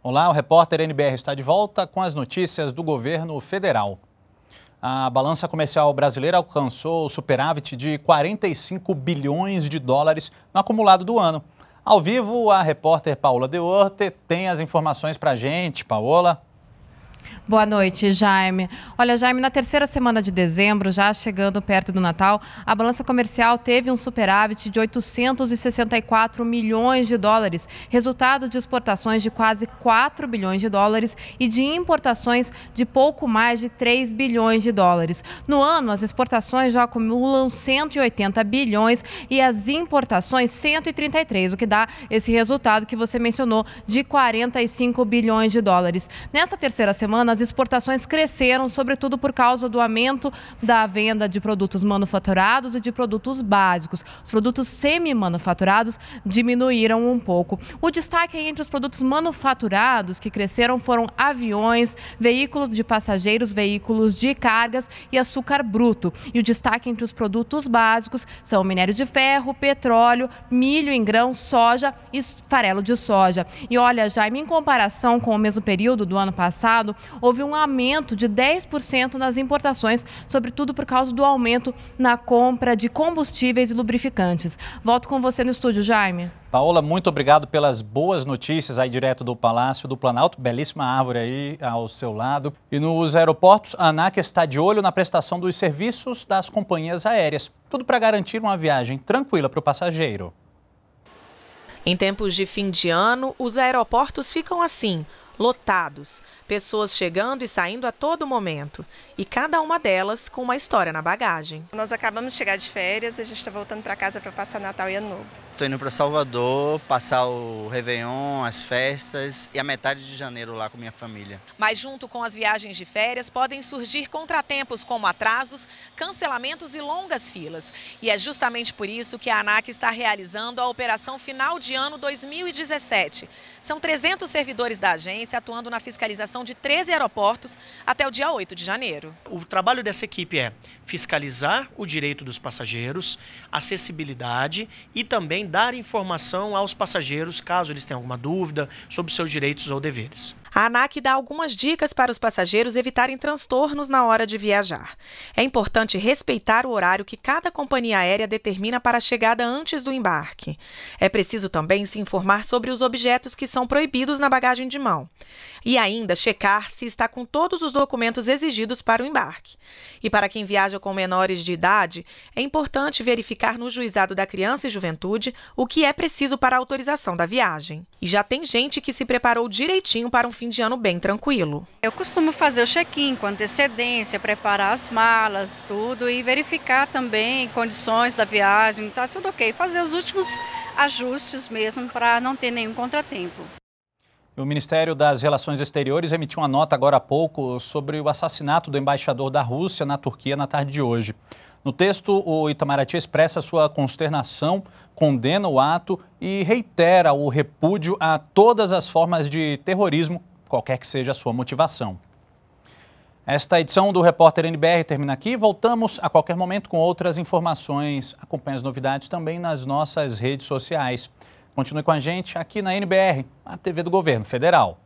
Olá, o repórter NBR está de volta com as notícias do governo federal. A balança comercial brasileira alcançou o superávit de 45 bilhões de dólares no acumulado do ano. Ao vivo, a repórter Paola Deorte tem as informações para a gente. Paola. Boa noite, Jaime. Olha, Jaime, na terceira semana de dezembro, já chegando perto do Natal, a balança comercial teve um superávit de 864 milhões de dólares, resultado de exportações de quase 4 bilhões de dólares e de importações de pouco mais de 3 bilhões de dólares. No ano, as exportações já acumulam 180 bilhões e as importações 133, o que dá esse resultado que você mencionou de 45 bilhões de dólares. Nessa terceira semana, semana, as exportações cresceram, sobretudo por causa do aumento da venda de produtos manufaturados e de produtos básicos. Os produtos semi-manufaturados diminuíram um pouco. O destaque entre os produtos manufaturados que cresceram foram aviões, veículos de passageiros, veículos de cargas e açúcar bruto. E o destaque entre os produtos básicos são minério de ferro, petróleo, milho em grão, soja e farelo de soja. E olha, Jaime, em comparação com o mesmo período do ano passado, houve um aumento de 10% nas importações, sobretudo por causa do aumento na compra de combustíveis e lubrificantes. Volto com você no estúdio, Jaime. Paola, muito obrigado pelas boas notícias aí direto do Palácio do Planalto. Belíssima árvore aí ao seu lado. E nos aeroportos, a ANAC está de olho na prestação dos serviços das companhias aéreas. Tudo para garantir uma viagem tranquila para o passageiro. Em tempos de fim de ano, os aeroportos ficam assim lotados, pessoas chegando e saindo a todo momento, e cada uma delas com uma história na bagagem. Nós acabamos de chegar de férias, a gente está voltando para casa para passar Natal e Ano Novo. Estou indo para Salvador, passar o Réveillon, as festas e a metade de janeiro lá com minha família. Mas junto com as viagens de férias podem surgir contratempos como atrasos, cancelamentos e longas filas. E é justamente por isso que a ANAC está realizando a operação final de ano 2017. São 300 servidores da agência atuando na fiscalização de 13 aeroportos até o dia 8 de janeiro. O trabalho dessa equipe é fiscalizar o direito dos passageiros, acessibilidade e também dar informação aos passageiros caso eles tenham alguma dúvida sobre seus direitos ou deveres. A ANAC dá algumas dicas para os passageiros evitarem transtornos na hora de viajar. É importante respeitar o horário que cada companhia aérea determina para a chegada antes do embarque. É preciso também se informar sobre os objetos que são proibidos na bagagem de mão. E ainda checar se está com todos os documentos exigidos para o embarque. E para quem viaja com menores de idade, é importante verificar no juizado da criança e juventude o que é preciso para a autorização da viagem. E já tem gente que se preparou direitinho para um fim de ano bem tranquilo. Eu costumo fazer o check-in com antecedência, preparar as malas, tudo e verificar também condições da viagem, tá tudo ok. Fazer os últimos ajustes mesmo para não ter nenhum contratempo. O Ministério das Relações Exteriores emitiu uma nota agora há pouco sobre o assassinato do embaixador da Rússia na Turquia na tarde de hoje. No texto, o Itamaraty expressa sua consternação, condena o ato e reitera o repúdio a todas as formas de terrorismo qualquer que seja a sua motivação. Esta edição do Repórter NBR termina aqui. Voltamos a qualquer momento com outras informações. Acompanhe as novidades também nas nossas redes sociais. Continue com a gente aqui na NBR, a TV do Governo Federal.